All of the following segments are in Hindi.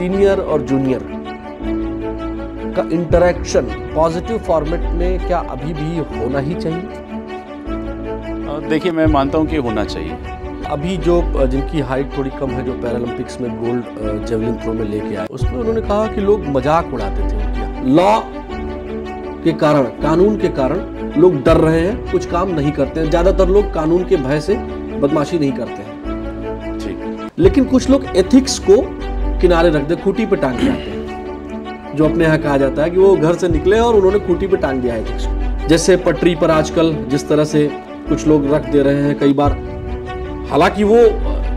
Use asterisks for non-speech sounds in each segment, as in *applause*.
सीनियर और जूनियर का इंटरेक्शन पॉजिटिव फॉर्मेट में क्या अभी भी होना ही चाहिए देखिए मैं मानता हूँ कि होना चाहिए अभी जो जिनकी हाइट थोड़ी कम है जो पैरालंपिक्स में गोल्ड जेवलिन थ्रो में लेके आए उसमें उन्होंने कहा कि लोग मजाक उड़ाते थे लॉ के कारण कानून के कारण लोग डर रहे हैं कुछ काम नहीं करते हैं ज़्यादातर लोग कानून के भय से बदमाशी नहीं करते हैं लेकिन कुछ लोग एथिक्स को किनारे रख दे खूटी पे टांग जाते हैं जो अपने यहाँ कहा जाता है कि वो घर से निकले और उन्होंने खूटी पे टांग दिया है जैसे पटरी पर आजकल जिस तरह से कुछ लोग रख दे रहे हैं कई बार हालांकि वो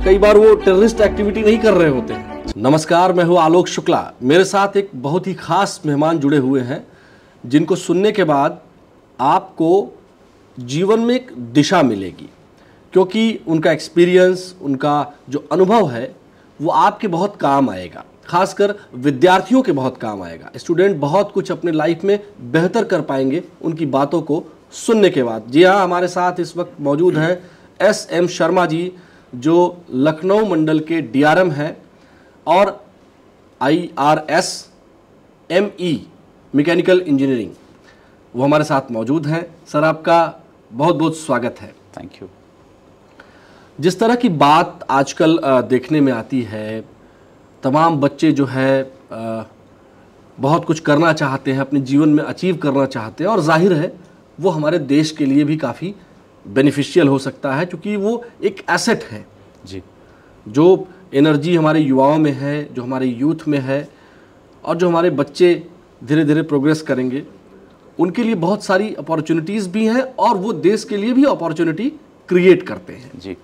कई बार वो टेररिस्ट एक्टिविटी नहीं कर रहे होते हैं नमस्कार मैं हूँ आलोक शुक्ला मेरे साथ एक बहुत ही खास मेहमान जुड़े हुए हैं जिनको सुनने के बाद आपको जीवन में एक दिशा मिलेगी क्योंकि उनका एक्सपीरियंस उनका जो अनुभव है वो आपके बहुत काम आएगा खासकर विद्यार्थियों के बहुत काम आएगा स्टूडेंट बहुत कुछ अपने लाइफ में बेहतर कर पाएंगे उनकी बातों को सुनने के बाद जी हाँ हमारे साथ इस वक्त मौजूद हैं एस एम शर्मा जी जो लखनऊ मंडल के डीआरएम हैं और I R S M E mechanical engineering वो हमारे साथ मौजूद हैं सर आपका बहुत बहुत स्वागत है थैंक यू जिस तरह की बात आजकल देखने में आती है तमाम बच्चे जो है बहुत कुछ करना चाहते हैं अपने जीवन में अचीव करना चाहते हैं और जाहिर है वो हमारे देश के लिए भी काफ़ी बेनिफिशियल हो सकता है क्योंकि वो एक एसेट है जी जो एनर्जी हमारे युवाओं में है जो हमारे यूथ में है और जो हमारे बच्चे धीरे धीरे प्रोग्रेस करेंगे उनके लिए बहुत सारी अपॉर्चुनिटीज़ भी हैं और वो देश के लिए भी अपॉर्चुनिटी क्रिएट करते हैं जी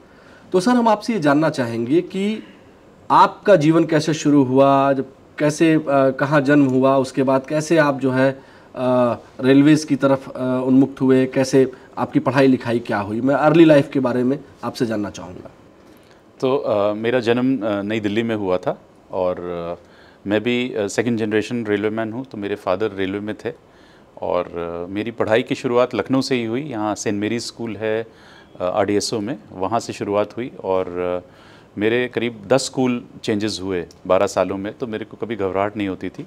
तो सर हम आपसे ये जानना चाहेंगे कि आपका जीवन कैसे शुरू हुआ जब कैसे कहाँ जन्म हुआ उसके बाद कैसे आप जो है रेलवेज़ की तरफ उन्मुक्त हुए कैसे आपकी पढ़ाई लिखाई क्या हुई मैं अर्ली लाइफ के बारे में आपसे जानना चाहूँगा तो आ, मेरा जन्म नई दिल्ली में हुआ था और आ, मैं भी सेकंड जनरेशन रेलवे मैन हूँ तो मेरे फादर रेलवे में थे और मेरी पढ़ाई की शुरुआत लखनऊ से ही हुई यहाँ सेंट मेरी स्कूल है आर में वहाँ से शुरुआत हुई और मेरे करीब 10 स्कूल चेंजेस हुए 12 सालों में तो मेरे को कभी घबराहट नहीं होती थी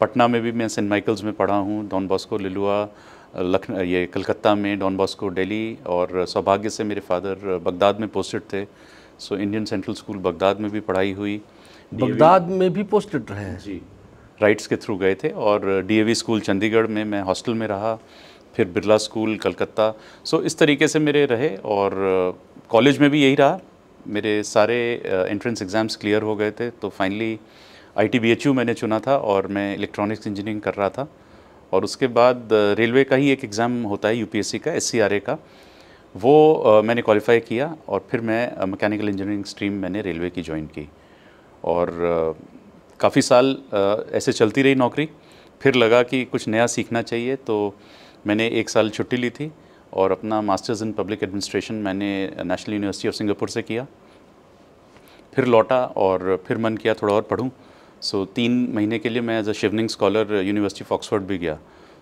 पटना में भी मैं सेंट माइकल्स में पढ़ा हूँ डॉन बॉस्को लिलुआ लखन ये कलकत्ता में डॉन बॉस्को दिल्ली और सौभाग्य से मेरे फादर बगदाद में पोस्टेड थे so Indian central school Baghdad में भी पढ़ाई हुई बगदाद में भी पोस्टेड रहे हैं जी राइट्स के थ्रू गए थे और डी स्कूल चंडीगढ़ में मैं हॉस्टल में रहा फिर बिरला स्कूल कलकत्ता सो इस तरीके से मेरे रहे और कॉलेज uh, में भी यही रहा मेरे सारे एंट्रेंस एग्ज़ाम्स क्लियर हो गए थे तो फाइनली आई टी मैंने चुना था और मैं इलेक्ट्रॉनिक्स इंजीनियरिंग कर रहा था और उसके बाद रेलवे uh, का ही एक एग्ज़ाम होता है यूपीएससी का एस का वो uh, मैंने क्वालिफ़ाई किया और फिर मैं मैकेनिकल इंजीनियरिंग स्ट्रीम मैंने रेलवे की ज्वाइन की और काफ़ी साल ऐसे चलती रही नौकरी फिर लगा कि कुछ नया सीखना चाहिए तो मैंने एक साल छुट्टी ली थी और अपना मास्टर्स इन पब्लिक एडमिनिस्ट्रेशन मैंने नेशनल यूनिवर्सिटी ऑफ सिंगापुर से किया फिर लौटा और फिर मन किया थोड़ा और पढ़ूँ सो so, तीन महीने के लिए मैं as a Chevening scholar university of Oxford भी गया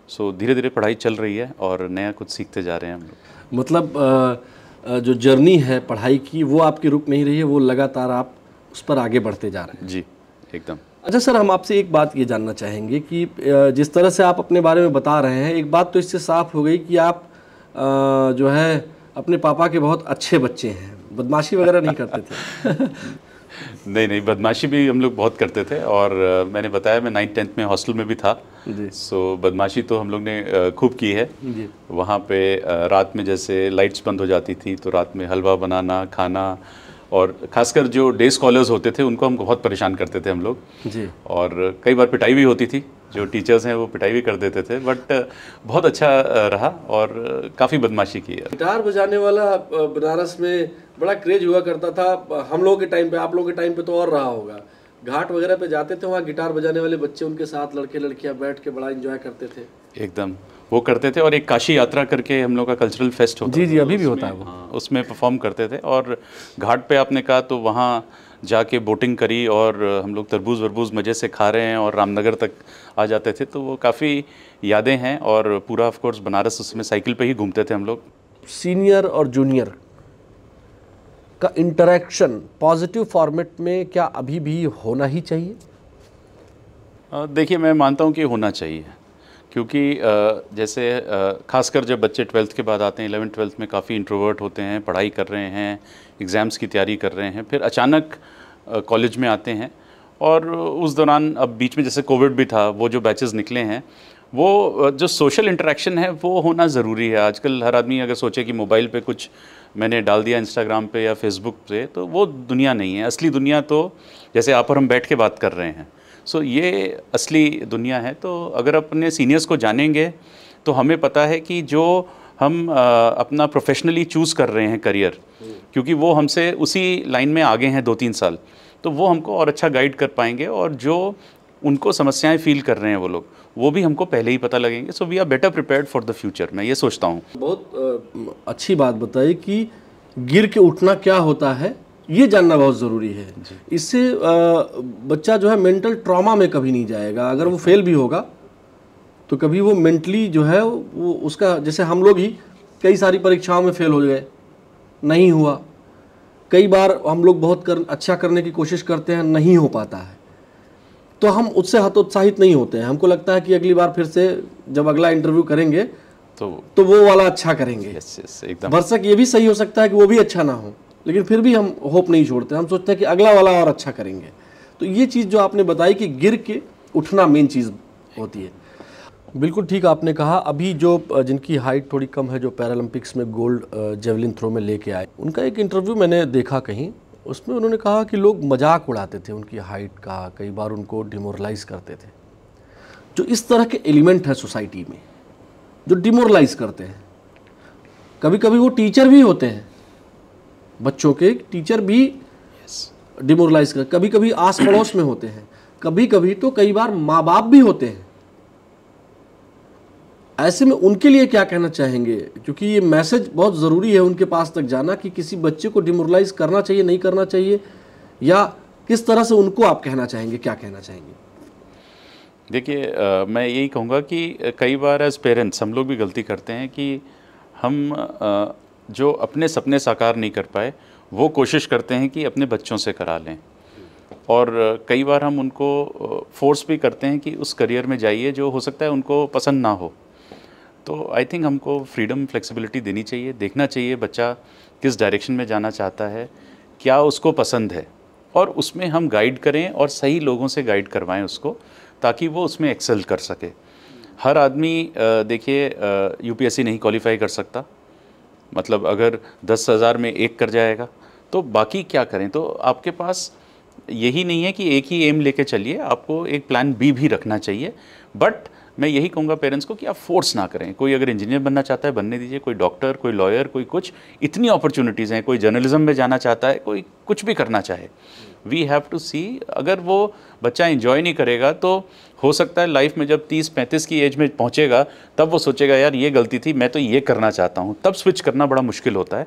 सो so, धीरे धीरे पढ़ाई चल रही है और नया कुछ सीखते जा रहे हैं हम लोग मतलब जो जर्नी है पढ़ाई की वो आपके रुक नहीं रही है वो लगातार आप उस पर आगे बढ़ते जा रहे हैं जी एकदम अच्छा सर हम आपसे एक बात ये जानना चाहेंगे कि जिस तरह से आप अपने बारे में बता रहे हैं एक बात तो इससे साफ हो गई कि आप जो है अपने पापा के बहुत अच्छे बच्चे हैं बदमाशी वगैरह नहीं करते थे *laughs* नहीं नहीं बदमाशी भी हम लोग बहुत करते थे और मैंने बताया मैं नाइन्थ टेंथ में हॉस्टल में भी था सो बदमाशी तो हम लोग ने खूब की है वहाँ पे रात में जैसे लाइट्स बंद हो जाती थी तो रात में हलवा बनाना खाना और खासकर जो डे स्कॉलर्स होते थे उनको हम बहुत परेशान करते थे हम लोग जी और कई बार पिटाई भी होती थी जो टीचर्स हैं वो पिटाई भी कर देते थे बट uh, बहुत अच्छा uh, रहा और uh, काफ़ी बदमाशी की है गिटार बजाने वाला बनारस में बड़ा क्रेज हुआ करता था हम लोगों के टाइम पे आप लोगों के टाइम पे तो और रहा होगा घाट वगैरह पे जाते थे वहाँ गिटार बजाने वाले बच्चे उनके साथ लड़के लड़कियाँ बैठ के बड़ा इन्जॉय करते थे एकदम वो करते थे और एक काशी यात्रा करके हम लोग का कल्चरल फेस्ट होता जी जी अभी भी होता है वो उसमें परफॉर्म हाँ, करते थे और घाट पे आपने कहा तो वहाँ जाके बोटिंग करी और हम लोग तरबूज वरबूज मज़े से खा रहे हैं और रामनगर तक आ जाते थे तो वो काफ़ी यादें हैं और पूरा ऑफकोर्स बनारस उसमें साइकिल पे ही घूमते थे हम लोग सीनियर और जूनियर का इंटरेक्शन पॉजिटिव फॉर्मेट में क्या अभी भी होना ही चाहिए देखिए मैं मानता हूँ कि होना चाहिए क्योंकि जैसे खासकर जब बच्चे ट्वेल्थ के बाद आते हैं इलेवन ट्वेल्थ में काफ़ी इंट्रोवर्ट होते हैं पढ़ाई कर रहे हैं एग्ज़ाम्स की तैयारी कर रहे हैं फिर अचानक कॉलेज में आते हैं और उस दौरान अब बीच में जैसे कोविड भी था वो जो बैचेस निकले हैं वो जो सोशल इंटरेक्शन है वो होना ज़रूरी है आजकल हर आदमी अगर सोचे कि मोबाइल पे कुछ मैंने डाल दिया इंस्टाग्राम पे या फेसबुक पे तो वो दुनिया नहीं है असली दुनिया तो जैसे आप और हम बैठ के बात कर रहे हैं सो so, ये असली दुनिया है तो अगर अपने सीनियर्स को जानेंगे तो हमें पता है कि जो हम आ, अपना प्रोफेशनली चूज़ कर रहे हैं करियर क्योंकि वो हमसे उसी लाइन में आगे हैं दो तीन साल तो वो हमको और अच्छा गाइड कर पाएंगे और जो उनको समस्याएं फील कर रहे हैं वो लोग वो भी हमको पहले ही पता लगेंगे so we are better prepared for the future मैं ये सोचता हूँ बहुत अच्छी बात बताई कि गिर के उठना क्या होता है ये जानना बहुत ज़रूरी है इससे बच्चा जो है मेंटल ट्रॉमा में कभी नहीं जाएगा अगर वो फेल भी होगा तो कभी वो मेंटली जो है वो उसका जैसे हम लोग ही कई सारी परीक्षाओं में फेल हो गए नहीं हुआ कई बार हम लोग बहुत कर अच्छा करने की कोशिश करते हैं नहीं हो पाता है तो हम उससे हतोत्साहित नहीं होते हैं हमको लगता है कि अगली बार फिर से जब अगला इंटरव्यू करेंगे तो तो वो वाला अच्छा करेंगे भरसक ये भी सही हो सकता है कि वो भी अच्छा ना हो लेकिन फिर भी हम होप नहीं छोड़ते हम सोचते हैं कि अगला वाला और अच्छा करेंगे तो ये चीज़ जो आपने बताई कि गिर के उठना मेन चीज़ होती है बिल्कुल ठीक आपने कहा अभी जो जिनकी हाइट थोड़ी कम है जो पैरालंपिक्स में गोल्ड जेवलिन थ्रो में लेके आए उनका एक इंटरव्यू मैंने देखा कहीं उसमें उन्होंने कहा कि लोग मजाक उड़ाते थे उनकी हाइट का कई बार उनको डिमोरलाइज करते थे जो इस तरह के एलिमेंट हैं सोसाइटी में जो डिमोरलाइज करते हैं कभी कभी वो टीचर भी होते हैं बच्चों के टीचर भी डिमोरलाइज कर कभी कभी आस पड़ोस में होते हैं कभी कभी तो कई बार माँ बाप भी होते हैं ऐसे में उनके लिए क्या कहना चाहेंगे क्योंकि ये मैसेज बहुत ज़रूरी है उनके पास तक जाना कि किसी बच्चे को डिमोरलाइज करना चाहिए नहीं करना चाहिए या किस तरह से उनको आप कहना चाहेंगे क्या कहना चाहेंगे देखिए मैं यही कहूँगा कि कई बार एज पेरेंट्स हम लोग भी गलती करते हैं कि हम जो अपने सपने साकार नहीं कर पाए वो कोशिश करते हैं कि अपने बच्चों से करा लें और कई बार हम उनको फोर्स भी करते हैं कि उस करियर में जाइए जो हो सकता है उनको पसंद ना हो तो आई थिंक हमको फ्रीडम फ्लेक्सिबिलिटी देनी चाहिए देखना चाहिए बच्चा किस डायरेक्शन में जाना चाहता है क्या उसको पसंद है और उसमें हम गाइड करें और सही लोगों से गाइड करवाएं उसको ताकि वो उसमें एक्सेल कर सके हर आदमी देखिए यूपीएससी नहीं क्वालिफाई कर सकता मतलब अगर दस हज़ार में एक कर जाएगा तो बाकी क्या करें तो आपके पास यही नहीं है कि एक ही एम लेके चलिए आपको एक प्लान बी भी रखना चाहिए बट मैं यही कहूँगा पेरेंट्स को कि आप फोर्स ना करें कोई अगर इंजीनियर बनना चाहता है बनने दीजिए कोई डॉक्टर कोई लॉयर कोई कुछ इतनी अपॉर्चुनिटीज़ हैं कोई जर्नलिज्म में जाना चाहता है कोई कुछ भी करना चाहे वी हैव टू सी अगर वो बच्चा इन्जॉय नहीं करेगा तो हो सकता है लाइफ में जब 30-35 की एज में पहुंचेगा तब वो सोचेगा यार ये गलती थी मैं तो ये करना चाहता हूँ तब स्विच करना बड़ा मुश्किल होता है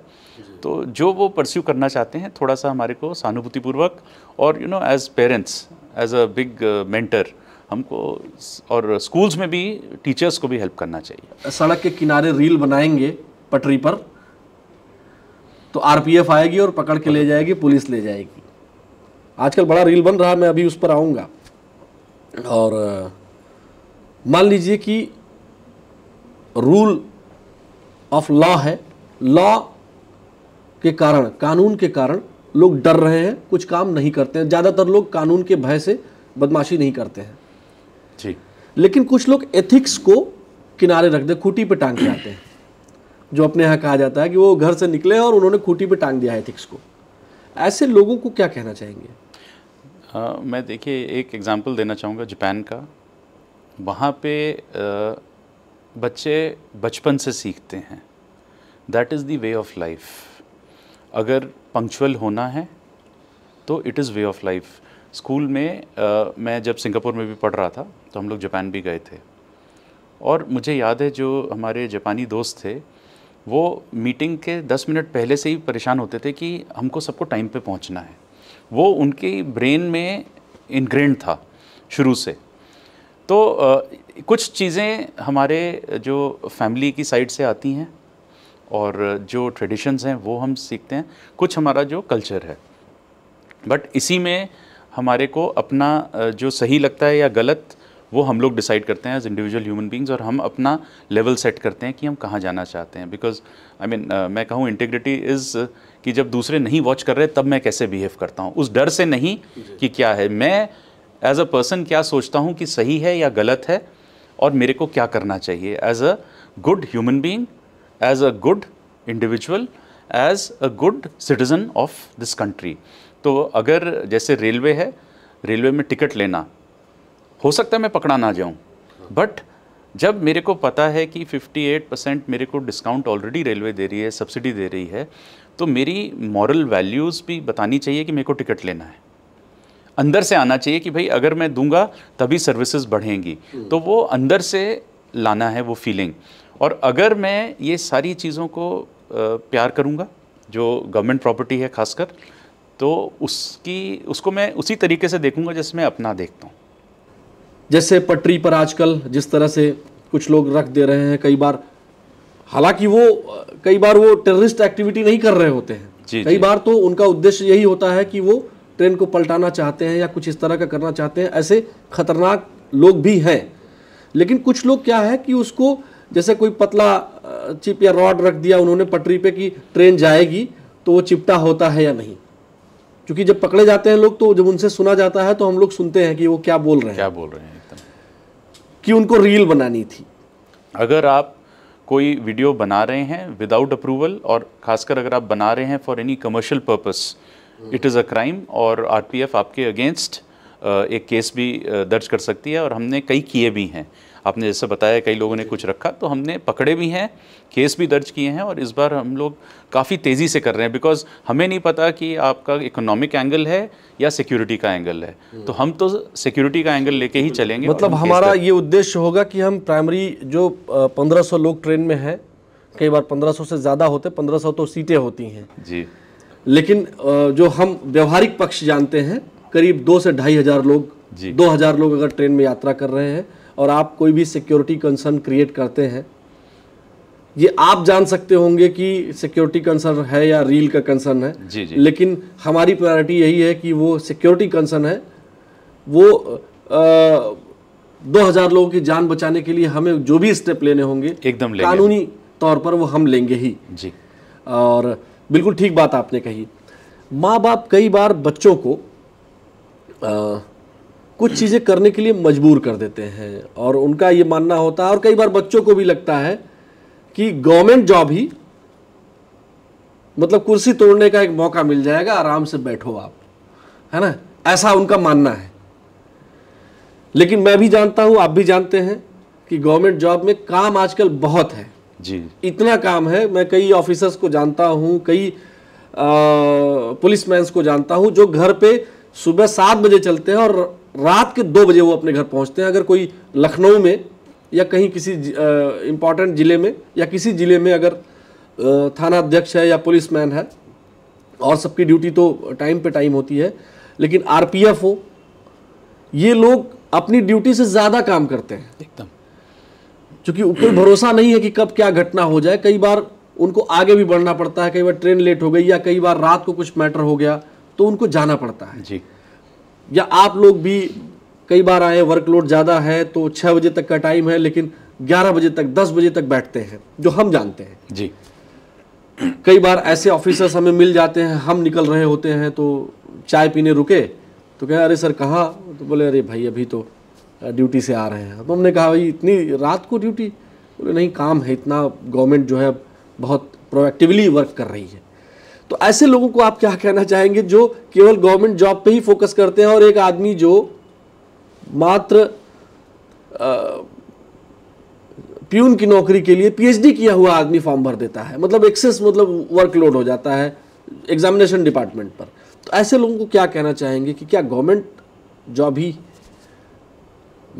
तो जो वो परस्यू करना चाहते हैं थोड़ा सा हमारे को सहानुभूतिपूर्वक और you know as parents as a big mentor हमको और स्कूल्स में भी टीचर्स को भी हेल्प करना चाहिए सड़क के किनारे रील बनाएंगे पटरी पर तो आरपीएफ आएगी और पकड़ के ले हाँ। जाएगी पुलिस ले जाएगी आजकल बड़ा रील बन रहा है मैं अभी उस पर आऊँगा और मान लीजिए कि रूल ऑफ लॉ है लॉ के कारण कानून के कारण लोग डर रहे हैं कुछ काम नहीं करते हैं ज़्यादातर लोग कानून के भय से बदमाशी नहीं करते हैं ठीक लेकिन कुछ लोग एथिक्स को किनारे रख दे खूटी पे टांग के आते हैं जो अपने यहाँ कहा जाता है कि वो घर से निकले और उन्होंने खूटी पे टांग दिया है एथिक्स को ऐसे लोगों को क्या कहना चाहेंगे आ, मैं देखिए एक एग्ज़ाम्पल देना चाहूँगा जापान का वहाँ पे आ, बच्चे बचपन से सीखते हैं that is the way of life अगर पंक्चुअल होना है तो it is way of life school में आ, मैं जब सिंगापुर में भी पढ़ रहा था तो हम लोग जापान भी गए थे और मुझे याद है जो हमारे जापानी दोस्त थे वो मीटिंग के दस मिनट पहले से ही परेशान होते थे कि हमको सबको टाइम पे पहुंचना है वो उनके ब्रेन में इनग्रेंड था शुरू से तो आ, कुछ चीज़ें हमारे जो फैमिली की साइड से आती हैं और जो ट्रेडिशंस हैं वो हम सीखते हैं कुछ हमारा जो कल्चर है बट इसी में हमारे को अपना जो सही लगता है या गलत वो हम लोग डिसाइड करते हैं एज इंडिविजुअल ह्यूमन बींग्स और हम अपना लेवल सेट करते हैं कि हम कहाँ जाना चाहते हैं बिकॉज आई मीन मैं कहूँ इंटीग्रिटी इज़ कि जब दूसरे नहीं वॉच कर रहे तब मैं कैसे बिहेव करता हूँ उस डर से नहीं कि क्या है मैं एज अ पर्सन क्या सोचता हूँ कि सही है या गलत है और मेरे को क्या करना चाहिए as a good human being as a good individual as a good citizen of this country तो अगर जैसे रेलवे है रेलवे में टिकट लेना हो सकता है मैं पकड़ा ना जाऊँ बट जब मेरे को पता है कि 58 परसेंट मेरे को डिस्काउंट ऑलरेडी रेलवे दे रही है सब्सिडी दे रही है तो मेरी मॉरल वैल्यूज़ भी बतानी चाहिए कि मेरे को टिकट लेना है अंदर से आना चाहिए कि भाई अगर मैं दूंगा तभी सर्विसेज बढ़ेंगी हम्म। तो वो अंदर से लाना है वो फीलिंग और अगर मैं ये सारी चीज़ों को प्यार करूँगा जो गवर्नमेंट प्रॉपर्टी है खासकर तो उसकी उसको मैं उसी तरीके से देखूँगा जैसे मैं अपना देखता हूँ जैसे पटरी पर आजकल जिस तरह से कुछ लोग रख दे रहे हैं कई बार हालांकि वो कई बार वो टेररिस्ट एक्टिविटी नहीं कर रहे होते हैं जी, कई जी. बार तो उनका उद्देश्य यही होता है कि वो ट्रेन को पलटाना चाहते हैं या कुछ इस तरह का करना चाहते हैं ऐसे खतरनाक लोग भी हैं लेकिन कुछ लोग क्या है कि उसको जैसे कोई पतला चिप या रॉड रख दिया उन्होंने पटरी पे कि ट्रेन जाएगी तो वो चिपटा होता है या नहीं क्योंकि जब पकड़े जाते हैं लोग तो जब उनसे सुना जाता है तो हम लोग सुनते हैं कि वो क्या बोल रहे हैं क्या बोल रहे हैं कि उनको रील बनानी थी अगर आप कोई वीडियो बना रहे हैं विदाउट अप्रूवल और खासकर अगर आप बना रहे हैं for any commercial purpose it is a crime और आरपीएफ आपके अगेंस्ट एक केस भी दर्ज कर सकती है और हमने कई किए भी हैं आपने जैसे बताया कई लोगों ने कुछ रखा तो हमने पकड़े भी हैं केस भी दर्ज किए हैं और इस बार हम लोग काफ़ी तेज़ी से कर रहे हैं बिकॉज हमें नहीं पता कि आपका इकोनॉमिक एंगल है या सिक्योरिटी का एंगल है तो हम तो सिक्योरिटी का एंगल लेके ही चलेंगे मतलब हमारा ये उद्देश्य होगा कि हम प्राइमरी जो पंद्रह लोग ट्रेन में हैं कई बार पंद्रह से ज़्यादा होते पंद्रह तो सीटें होती हैं जी लेकिन जो हम व्यवहारिक पक्ष जानते हैं करीब दो से ढाई हज़ार लोग दो हज़ार लोग अगर ट्रेन में यात्रा कर रहे हैं और आप कोई भी सिक्योरिटी कंसर्न क्रिएट करते हैं ये आप जान सकते होंगे कि सिक्योरिटी कंसर्न है या रील का कंसर्न है जी जी। लेकिन हमारी प्रायोरिटी यही है कि वो सिक्योरिटी कंसर्न है वो दो हजार लोगों की जान बचाने के लिए हमें जो भी स्टेप लेने होंगे एकदम कानूनी तौर पर वो हम लेंगे ही जी और बिल्कुल ठीक बात आपने कही माँ बाप कई बार बच्चों को आ, कुछ चीज़ें करने के लिए मजबूर कर देते हैं और उनका ये मानना होता है और कई बार बच्चों को भी लगता है कि गवर्नमेंट जॉब ही मतलब कुर्सी तोड़ने का एक मौका मिल जाएगा आराम से बैठो आप है ना ऐसा उनका मानना है लेकिन मैं भी जानता हूं आप भी जानते हैं कि गवर्नमेंट जॉब में काम आजकल बहुत है जी इतना काम है मैं कई ऑफिसर्स को जानता हूं कई पुलिस मैं को जानता हूं जो घर पे सुबह सात बजे चलते हैं और रात के दो बजे वो अपने घर पहुंचते हैं अगर कोई लखनऊ में या कहीं किसी इम्पॉर्टेंट ज़िले में या किसी ज़िले में अगर थाना अध्यक्ष है या पुलिस मैन है और सबकी ड्यूटी तो टाइम पे टाइम होती है लेकिन आरपीएफ हो ये लोग अपनी ड्यूटी से ज़्यादा काम करते हैं एकदम क्योंकि कोई भरोसा नहीं है कि कब क्या घटना हो जाए कई बार उनको आगे भी बढ़ना पड़ता है कई बार ट्रेन लेट हो गई या कई बार रात को कुछ मैटर हो गया तो उनको जाना पड़ता है जी या आप लोग भी कई बार आए वर्कलोड ज़्यादा है तो छः बजे तक का टाइम है लेकिन ग्यारह बजे तक दस बजे तक बैठते हैं जो हम जानते हैं जी कई बार ऐसे ऑफिसर्स हमें मिल जाते हैं हम निकल रहे होते हैं तो चाय पीने रुके तो कह अरे सर कहाँ तो बोले अरे भाई अभी तो ड्यूटी से आ रहे हैं तो हमने कहा भाई इतनी रात को ड्यूटी बोले नहीं काम है इतना गवर्नमेंट जो है बहुत प्रोएक्टिवली वर्क कर रही है तो ऐसे लोगों को आप क्या कहना चाहेंगे जो केवल गवर्नमेंट जॉब पे ही फोकस करते हैं और एक आदमी जो मात्र प्यून की नौकरी के लिए पीएचडी किया हुआ आदमी फॉर्म भर देता है मतलब एक्सेस मतलब वर्कलोड हो जाता है एग्जामिनेशन डिपार्टमेंट पर तो ऐसे लोगों को क्या कहना चाहेंगे कि क्या गवर्नमेंट जॉब ही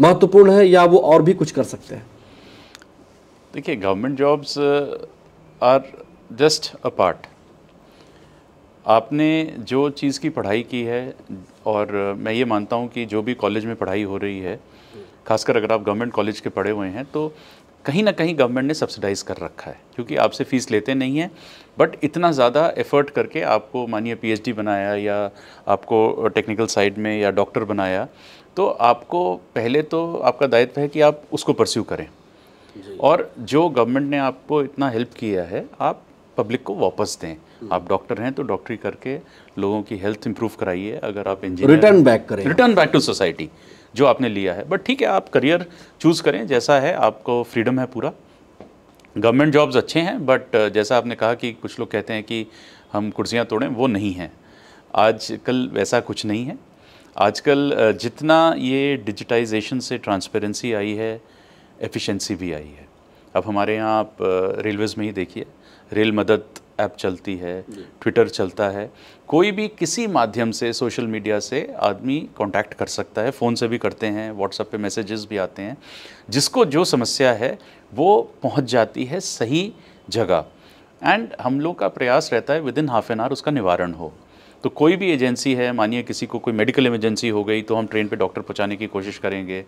महत्वपूर्ण है या वो और भी कुछ कर सकते हैं देखिए government jobs are just a part आपने जो चीज़ की पढ़ाई की है और मैं ये मानता हूँ कि जो भी कॉलेज में पढ़ाई हो रही है खासकर अगर आप गवर्नमेंट कॉलेज के पढ़े हुए हैं तो कहीं ना कहीं गवर्नमेंट ने सब्सिडाइज़ कर रखा है क्योंकि आपसे फ़ीस लेते नहीं हैं बट इतना ज़्यादा एफ़र्ट करके आपको मानिए पीएचडी बनाया या आपको टेक्निकल साइड में या डॉक्टर बनाया तो आपको पहले तो आपका दायित्व है कि आप उसको परस्यू करें और जो गवर्नमेंट ने आपको इतना हेल्प किया है आप पब्लिक को वापस दें हम्म। आप डॉक्टर हैं तो डॉक्टरी करके लोगों की हेल्थ इंप्रूव कराइए अगर आप इंजीनियर रिटर्न बैक करें रिटर्न बैक टू सोसाइटी जो आपने लिया है बट ठीक है आप करियर चूज़ करें जैसा है आपको फ्रीडम है पूरा गवर्नमेंट जॉब्स अच्छे हैं बट जैसा आपने कहा कि कुछ लोग कहते हैं कि हम कुर्सियाँ तोड़ें वो नहीं हैं आज कल वैसा कुछ नहीं है आजकल जितना ये डिजिटाइजेशन से ट्रांसपेरेंसी आई है एफिशिएंसी भी आई है अब हमारे यहाँ आप रेलवेज़ में ही देखिए रेल मदद ऐप चलती है ट्विटर चलता है कोई भी किसी माध्यम से सोशल मीडिया से आदमी कांटेक्ट कर सकता है फ़ोन से भी करते हैं व्हाट्सएप पे मैसेजेस भी आते हैं जिसको जो समस्या है वो पहुंच जाती है सही जगह एंड हम लोग का प्रयास रहता है within half an hour उसका निवारण हो तो कोई भी एजेंसी है मानिए किसी को कोई मेडिकल इमरजेंसी हो गई तो हम ट्रेन पे डॉक्टर पहुंचाने की कोशिश करेंगे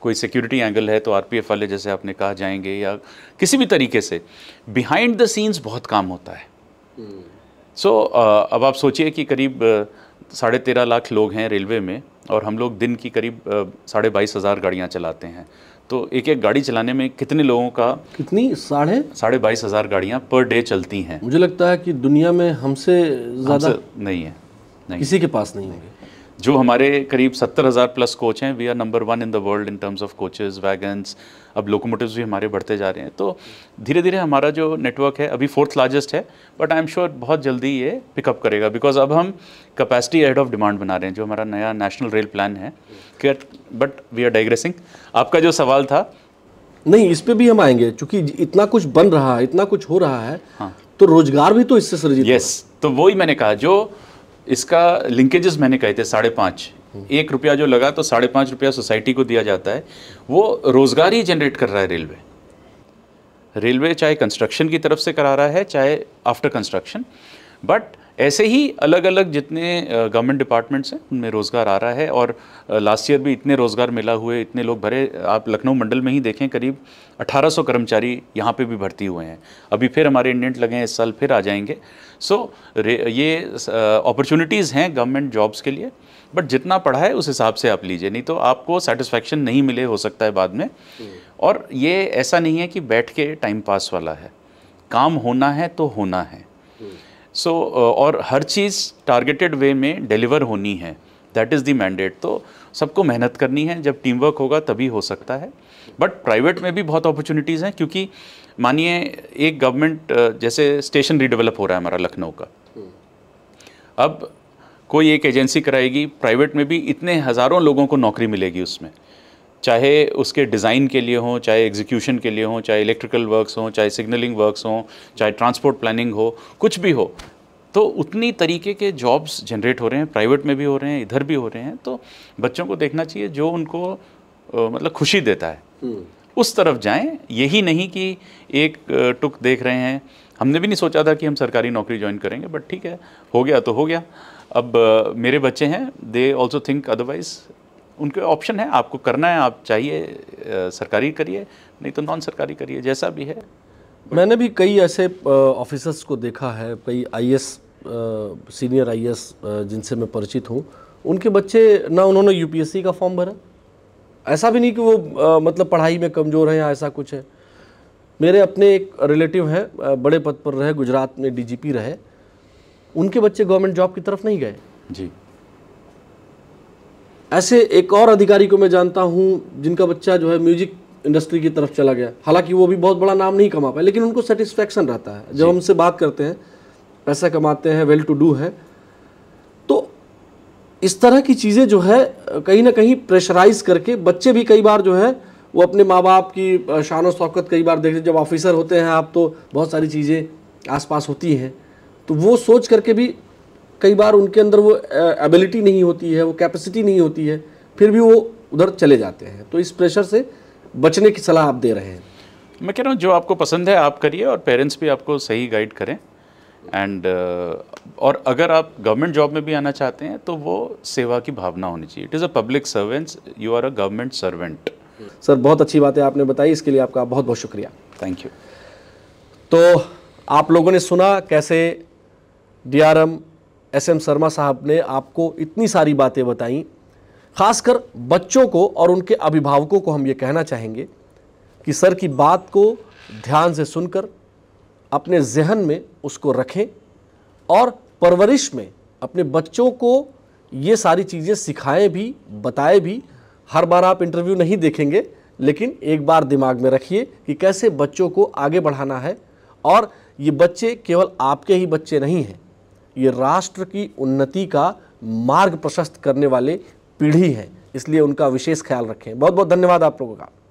कोई सिक्योरिटी एंगल है तो आरपीएफ वाले जैसे आपने कहा जाएंगे या किसी भी तरीके से बिहाइंड द सीन्स बहुत काम होता है सो हम्म। so, अब आप सोचिए कि करीब साढ़े तेरह लाख लोग हैं रेलवे में और हम लोग दिन की करीब साढ़े बाईस हज़ार गाड़ियाँ चलाते हैं तो एक एक गाड़ी चलाने में कितने लोगों का कितनी साढ़े साढ़े बाईस हज़ार गाड़ियाँ पर डे चलती हैं मुझे लगता है कि दुनिया में हमसे ज़्यादा नहीं है नहीं किसी के पास नहीं होंगे जो हमारे करीब सत्तर हज़ार प्लस कोच हैं we are number one in the world in terms of coaches wagons अब लोकोमोटिव्स भी हमारे बढ़ते जा रहे हैं तो धीरे धीरे हमारा जो नेटवर्क है अभी फोर्थ लार्जेस्ट है बट आई एम श्योर बहुत जल्दी ये पिकअप करेगा बिकॉज अब हम कैपेसिटी एड ऑफ डिमांड बना रहे हैं जो हमारा नया नेशनल रेल प्लान है बट वी आर डाइग्रेसिंग आपका जो सवाल था नहीं इस पर भी हम आएंगे चूंकि इतना कुछ बन रहा है इतना कुछ हो रहा है हाँ. तो रोजगार भी तो इससे सृजित यस yes, तो वही मैंने कहा जो इसका लिंकेजेस मैंने कहे थे साढ़े पाँच एक रुपया जो लगा तो साढ़े पाँच रुपया सोसाइटी को दिया जाता है वो रोज़गार ही जनरेट कर रहा है रेलवे रेलवे चाहे कंस्ट्रक्शन की तरफ से करा रहा है चाहे आफ्टर कंस्ट्रक्शन बट ऐसे ही अलग अलग जितने गवर्नमेंट डिपार्टमेंट्स हैं उनमें रोज़गार आ रहा है और लास्ट ईयर भी इतने रोज़गार मिला हुए इतने लोग भरे आप लखनऊ मंडल में ही देखें करीब 1800 कर्मचारी यहाँ पे भी भर्ती हुए हैं अभी फिर हमारे इंडियन लगे हैं इस साल फिर आ जाएंगे सो ये अपॉर्चुनिटीज़ हैं गवर्नमेंट जॉब्स के लिए बट जितना पढ़ा है उस हिसाब से आप लीजिए नहीं तो आपको सेटिस्फैक्शन नहीं मिले हो सकता है बाद में हम्म। और ये ऐसा नहीं है कि बैठ के टाइम पास वाला है काम होना है तो होना है सो so, uh, और हर चीज़ टारगेटेड वे में डिलीवर होनी है दैट इज़ दी मैंडेट तो सबको मेहनत करनी है जब टीम वर्क होगा तभी हो सकता है बट प्राइवेट में भी बहुत अपॉर्चुनिटीज़ हैं क्योंकि मानिए एक गवर्नमेंट uh, जैसे स्टेशन रिडेवलप हो रहा है हमारा लखनऊ का अब कोई एक एजेंसी कराएगी प्राइवेट में भी इतने हज़ारों लोगों को नौकरी मिलेगी उसमें चाहे उसके डिज़ाइन के लिए हों चाहे एग्जीक्यूशन के लिए हों चाहे इलेक्ट्रिकल वर्क्स हों चाहे सिग्नलिंग वर्क्स हों चाहे ट्रांसपोर्ट प्लानिंग हो कुछ भी हो तो उतनी तरीके के जॉब्स जनरेट हो रहे हैं प्राइवेट में भी हो रहे हैं इधर भी हो रहे हैं तो बच्चों को देखना चाहिए जो उनको मतलब खुशी देता है हम्म। उस तरफ जाएं यही नहीं कि एक टुक देख रहे हैं हमने भी नहीं सोचा था कि हम सरकारी नौकरी ज्वाइन करेंगे बट ठीक है हो गया तो हो गया अब मेरे बच्चे हैं दे ऑल्सो थिंक अदरवाइज उनके ऑप्शन है आपको करना है आप चाहिए सरकारी करिए नहीं तो नॉन सरकारी करिए जैसा भी है मैंने भी कई ऐसे ऑफिसर्स को देखा है कई आई सीनियर आई जिनसे मैं परिचित हूँ उनके बच्चे ना उन्होंने यू का फॉर्म भरा ऐसा भी नहीं कि वो आ, मतलब पढ़ाई में कमज़ोर है या ऐसा कुछ है मेरे अपने एक रिलेटिव हैं बड़े पद पर रहे गुजरात में डीजीपी रहे उनके बच्चे गवर्नमेंट जॉब की तरफ नहीं गए जी ऐसे एक और अधिकारी को मैं जानता हूँ जिनका बच्चा जो है म्यूजिक इंडस्ट्री की तरफ चला गया हालांकि वो भी बहुत बड़ा नाम नहीं कमा पाए लेकिन उनको सेटिस्फेक्शन रहता है जब हमसे बात करते हैं पैसा कमाते हैं वेल टू डू है तो इस तरह की चीज़ें जो है कहीं ना कहीं प्रेशराइज करके बच्चे भी कई बार जो है वो अपने माँ बाप की शान और शौकत कई बार देखते जब ऑफिसर होते हैं आप तो बहुत सारी चीज़ें आसपास होती हैं तो वो सोच करके भी कई बार उनके अंदर वो एबिलिटी नहीं होती है वो कैपेसिटी नहीं होती है फिर भी वो उधर चले जाते हैं तो इस प्रेशर से बचने की सलाह आप दे रहे हैं मैं कह रहा हूँ जो आपको पसंद है आप करिए और पेरेंट्स भी आपको सही गाइड करें एंड uh, और अगर आप गवर्नमेंट जॉब में भी आना चाहते हैं तो वो सेवा की भावना होनी चाहिए it is a public servants you are a government servant sir बहुत अच्छी बात है आपने बताई इसके लिए आपका बहुत बहुत शुक्रिया थैंक यू तो आप लोगों ने सुना कैसे डीआरएम एस एम शर्मा साहब ने आपको इतनी सारी बातें बताई खासकर बच्चों को और उनके अभिभावकों को हम ये कहना चाहेंगे कि सर की बात को ध्यान से सुनकर अपने जहन में उसको रखें और परवरिश में अपने बच्चों को ये सारी चीज़ें सिखाएं भी बताएं भी हर बार आप इंटरव्यू नहीं देखेंगे लेकिन एक बार दिमाग में रखिए कि कैसे बच्चों को आगे बढ़ाना है और ये बच्चे केवल आपके ही बच्चे नहीं हैं ये राष्ट्र की उन्नति का मार्ग प्रशस्त करने वाले पीढ़ी हैं इसलिए उनका विशेष ख्याल रखें बहुत बहुत धन्यवाद आप लोगों का